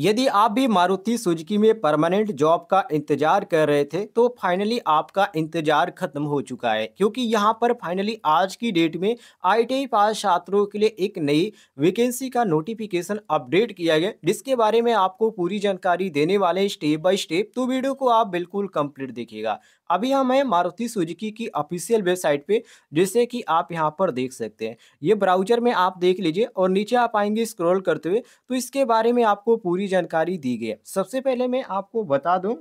यदि आप भी मारुति सुजुकी में परमानेंट जॉब का इंतजार कर रहे थे तो फाइनली आपका इंतजार खत्म हो चुका है क्योंकि यहाँ पर फाइनली आज की डेट में आईटीआई पास छात्रों के लिए एक नई वैकेंसी का नोटिफिकेशन अपडेट किया गया जिसके बारे में आपको पूरी जानकारी देने वाले स्टेप बाय स्टेप तो वीडियो को आप बिल्कुल कम्प्लीट देखिएगा अभी हम हैं मारुति सुजुकी की ऑफिशियल वेबसाइट पे जिसे कि आप यहाँ पर देख सकते हैं ये ब्राउजर में आप देख लीजिए और नीचे आप आएंगे स्क्रॉल करते हुए तो इसके बारे में आपको पूरी जानकारी दी गई है सबसे पहले मैं आपको बता दूं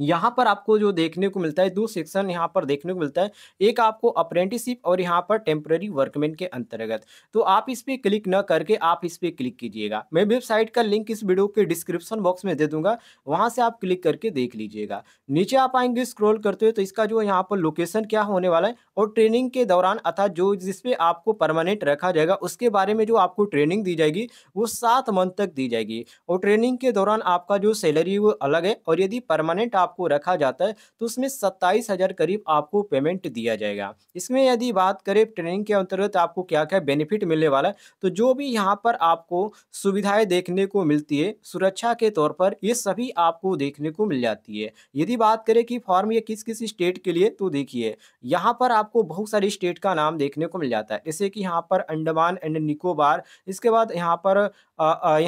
यहाँ पर आपको जो देखने को मिलता है दो सेक्शन यहाँ पर देखने को मिलता है एक आपको अप्रेंटिसिप और यहाँ पर टेम्प्रेरी वर्कमैन के अंतर्गत तो आप इस पर क्लिक न करके आप इस पर क्लिक कीजिएगा मैं वेबसाइट का लिंक इस वीडियो के डिस्क्रिप्शन बॉक्स में दे दूंगा वहाँ से आप क्लिक करके देख लीजिएगा नीचे आप आएंगे स्क्रोल करते हुए तो इसका जो यहाँ पर लोकेशन क्या होने वाला है और ट्रेनिंग के दौरान अर्थात जो जिसपे आपको परमानेंट रखा जाएगा उसके बारे में जो आपको ट्रेनिंग दी जाएगी वो सात मंथ तक दी जाएगी और ट्रेनिंग के दौरान आपका जो सैलरी वो अलग है और यदि परमानेंट आप आपको रखा जाता है तो उसमें सत्ताईस हज़ार करीब आपको पेमेंट दिया जाएगा इसमें यदि बात करें ट्रेनिंग के अंतर्गत आपको क्या क्या बेनिफिट मिलने वाला है तो जो भी यहाँ पर आपको सुविधाएँ देखने को मिलती है सुरक्षा के तौर पर ये सभी आपको देखने को मिल जाती है यदि बात करें कि फॉर्म ये किस किस स्टेट के लिए तो देखिए यहाँ पर आपको बहुत सारी स्टेट का नाम देखने को मिल जाता है जैसे कि यहाँ पर अंडमान एंड निकोबार इसके बाद यहाँ पर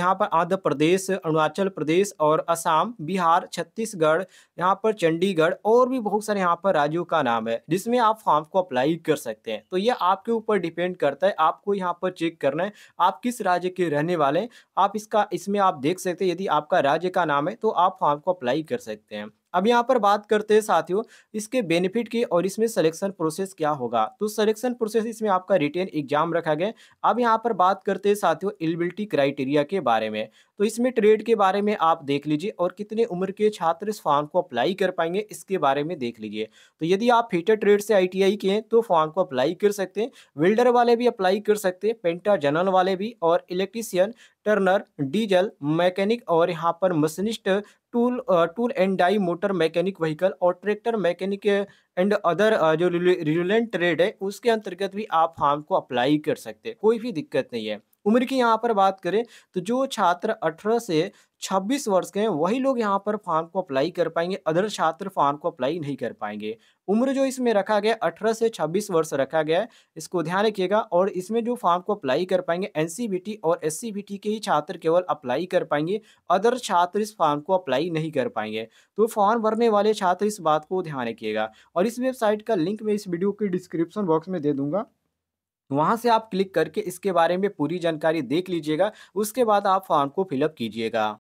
यहाँ पर आंध्र प्रदेश अरुणाचल प्रदेश और असम बिहार छत्तीसगढ़ यहाँ पर चंडीगढ़ और भी बहुत सारे यहाँ पर राज्यों का नाम है जिसमें आप फॉर्म को अप्लाई कर सकते हैं तो ये आपके ऊपर डिपेंड करता है आपको यहाँ पर चेक करना है आप किस राज्य के रहने वाले हैं आप इसका इसमें आप देख सकते हैं यदि आपका राज्य का नाम है तो आप फॉर्म को अप्लाई कर सकते हैं अब यहाँ पर बात करते हैं साथियों इसके बेनिफिट की और इसमें सिलेक्शन प्रोसेस क्या होगा तो सिलेक्शन प्रोसेस इसमें आपका रिटेन एग्जाम रखा गया अब यहाँ पर बात करते हैं साथियों एलिबिलिटी क्राइटेरिया के बारे में तो इसमें ट्रेड के बारे में आप देख लीजिए और कितने उम्र के छात्र इस फॉर्म को अप्लाई कर पाएंगे इसके बारे में देख लीजिए तो यदि आप फीटर ट्रेड से आई के हैं तो फॉर्म को अप्लाई कर सकते हैं वेल्डर वाले भी अप्लाई कर सकते हैं पेंटा जनरल वाले भी और इलेक्ट्रीशियन टर्नर डीजल मैकेनिक और यहाँ पर machinist tool tool and die motor mechanic vehicle और ट्रैक्टर मैकेनिक एंड अदर जो रिलेंट ट्रेड है उसके अंतर्गत भी आप फार्म हाँ, को अप्लाई कर सकते हैं कोई भी दिक्कत नहीं है उम्र की यहाँ पर बात करें तो जो छात्र 18 से 26 वर्ष के हैं वही लोग यहाँ पर फॉर्म को अप्लाई कर पाएंगे अदर छात्र फॉर्म को अप्लाई नहीं कर पाएंगे उम्र जो इसमें रखा गया 18 से 26 वर्ष रखा गया है इसको ध्यान रखिएगा और इसमें जो फॉर्म को अप्लाई कर पाएंगे एन और एस के ही छात्र केवल अप्लाई कर पाएंगे अदर छात्र इस फॉर्म को अप्लाई नहीं कर पाएंगे तो फॉर्म भरने वाले छात्र इस बात को ध्यान रखिएगा और इस वेबसाइट का लिंक मैं इस वीडियो के डिस्क्रिप्शन बॉक्स में दे दूंगा वहाँ से आप क्लिक करके इसके बारे में पूरी जानकारी देख लीजिएगा उसके बाद आप फॉर्म को फिलअप कीजिएगा